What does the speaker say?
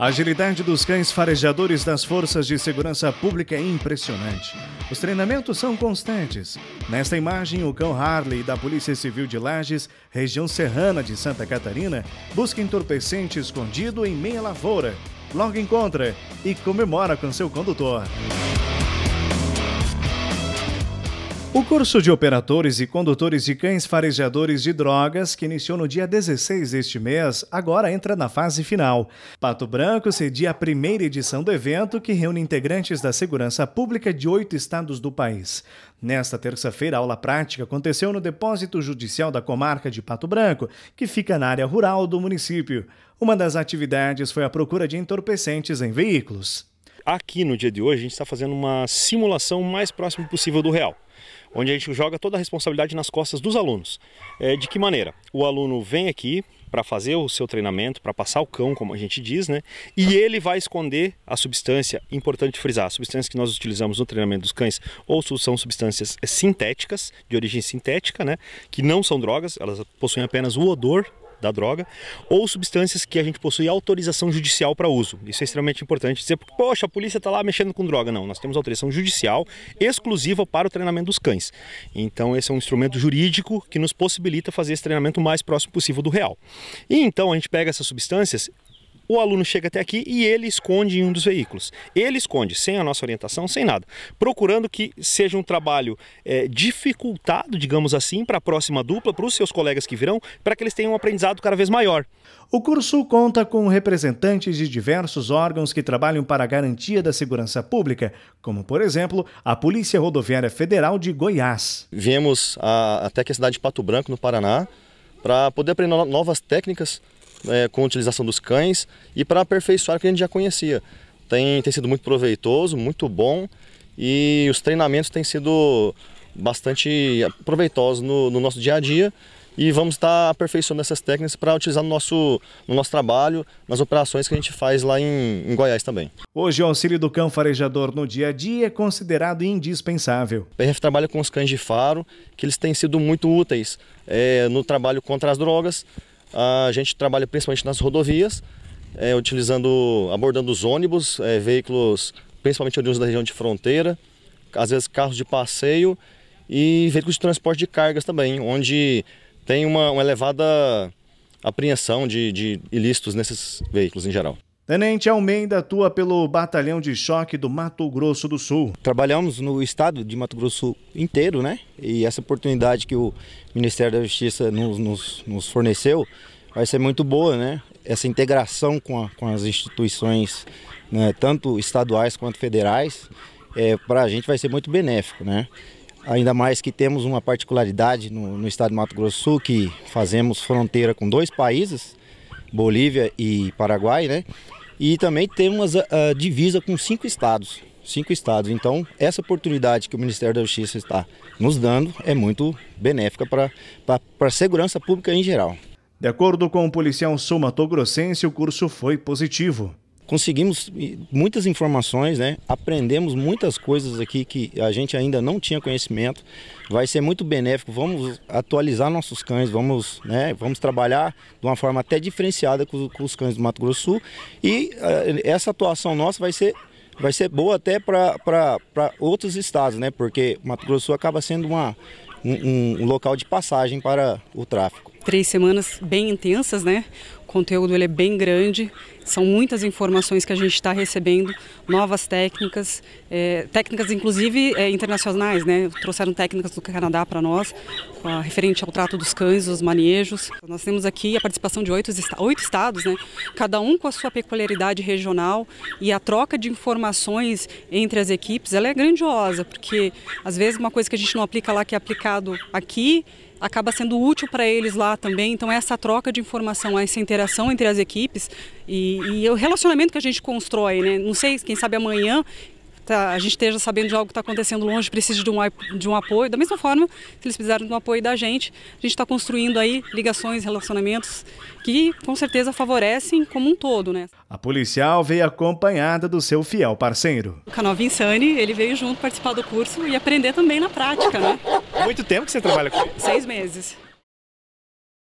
A agilidade dos cães farejadores das forças de segurança pública é impressionante. Os treinamentos são constantes. Nesta imagem, o cão Harley da Polícia Civil de Lages, região serrana de Santa Catarina, busca entorpecente escondido em meia lavoura. Logo encontra e comemora com seu condutor. O curso de operadores e condutores de cães farejadores de drogas, que iniciou no dia 16 deste mês, agora entra na fase final. Pato Branco cedia a primeira edição do evento, que reúne integrantes da segurança pública de oito estados do país. Nesta terça-feira, a aula prática aconteceu no depósito judicial da comarca de Pato Branco, que fica na área rural do município. Uma das atividades foi a procura de entorpecentes em veículos. Aqui no dia de hoje, a gente está fazendo uma simulação mais próxima possível do real onde a gente joga toda a responsabilidade nas costas dos alunos. É, de que maneira? O aluno vem aqui para fazer o seu treinamento, para passar o cão, como a gente diz, né? E ele vai esconder a substância, importante frisar, a substância que nós utilizamos no treinamento dos cães ou são substâncias sintéticas, de origem sintética, né? Que não são drogas, elas possuem apenas o odor da droga, ou substâncias que a gente possui autorização judicial para uso. Isso é extremamente importante dizer, porque, poxa, a polícia está lá mexendo com droga. Não, nós temos autorização judicial exclusiva para o treinamento dos cães. Então, esse é um instrumento jurídico que nos possibilita fazer esse treinamento o mais próximo possível do real. E então, a gente pega essas substâncias, o aluno chega até aqui e ele esconde em um dos veículos. Ele esconde, sem a nossa orientação, sem nada, procurando que seja um trabalho é, dificultado, digamos assim, para a próxima dupla, para os seus colegas que virão, para que eles tenham um aprendizado cada vez maior. O curso conta com representantes de diversos órgãos que trabalham para a garantia da segurança pública, como, por exemplo, a Polícia Rodoviária Federal de Goiás. Viemos a, até aqui a cidade de Pato Branco, no Paraná, para poder aprender novas técnicas é, com a utilização dos cães e para aperfeiçoar o que a gente já conhecia. Tem, tem sido muito proveitoso, muito bom e os treinamentos têm sido bastante proveitosos no, no nosso dia a dia e vamos estar tá aperfeiçoando essas técnicas para utilizar no nosso, no nosso trabalho, nas operações que a gente faz lá em, em Goiás também. Hoje, o auxílio do cão farejador no dia a dia é considerado indispensável. O PRF trabalha com os cães de faro, que eles têm sido muito úteis é, no trabalho contra as drogas, a gente trabalha principalmente nas rodovias, é, utilizando, abordando os ônibus, é, veículos principalmente oriundos da região de fronteira, às vezes carros de passeio e veículos de transporte de cargas também, onde tem uma, uma elevada apreensão de, de ilícitos nesses veículos em geral. Tenente Almeida atua pelo Batalhão de Choque do Mato Grosso do Sul. Trabalhamos no estado de Mato Grosso inteiro, né? E essa oportunidade que o Ministério da Justiça nos, nos, nos forneceu vai ser muito boa, né? Essa integração com, a, com as instituições, né? tanto estaduais quanto federais, é, para a gente vai ser muito benéfico, né? Ainda mais que temos uma particularidade no, no estado de Mato Grosso Sul, que fazemos fronteira com dois países, Bolívia e Paraguai, né? E também temos a, ah, a ah, divisa com cinco estados. Cinco estados. Então, essa oportunidade que o Ministério da Justiça está nos dando é muito benéfica para a segurança pública em geral. De acordo com o policial sul-mato-grossense, o curso foi positivo conseguimos muitas informações, né? aprendemos muitas coisas aqui que a gente ainda não tinha conhecimento. Vai ser muito benéfico. Vamos atualizar nossos cães, vamos, né? vamos trabalhar de uma forma até diferenciada com, com os cães do Mato Grosso Sul. E uh, essa atuação nossa vai ser vai ser boa até para outros estados, né? Porque Mato Grosso Sul acaba sendo uma, um, um, local de passagem para o tráfico. Três semanas bem intensas, né? conteúdo ele é bem grande, são muitas informações que a gente está recebendo, novas técnicas, é, técnicas inclusive é, internacionais, né? Trouxeram técnicas do Canadá para nós, a, referente ao trato dos cães, os manejos. Nós temos aqui a participação de oito, oito estados, né? Cada um com a sua peculiaridade regional e a troca de informações entre as equipes, ela é grandiosa, porque às vezes uma coisa que a gente não aplica lá que é aplicado aqui acaba sendo útil para eles lá também. Então, essa troca de informação, essa interação entre as equipes e, e o relacionamento que a gente constrói, né? Não sei, quem sabe amanhã tá, a gente esteja sabendo de algo que está acontecendo longe, precisa de um, de um apoio. Da mesma forma, se eles precisarem de um apoio da gente, a gente está construindo aí ligações, relacionamentos que com certeza favorecem como um todo, né? A policial veio acompanhada do seu fiel parceiro. O Canal Vinsani, ele veio junto participar do curso e aprender também na prática, né? Muito tempo que você trabalha com ele? Seis meses.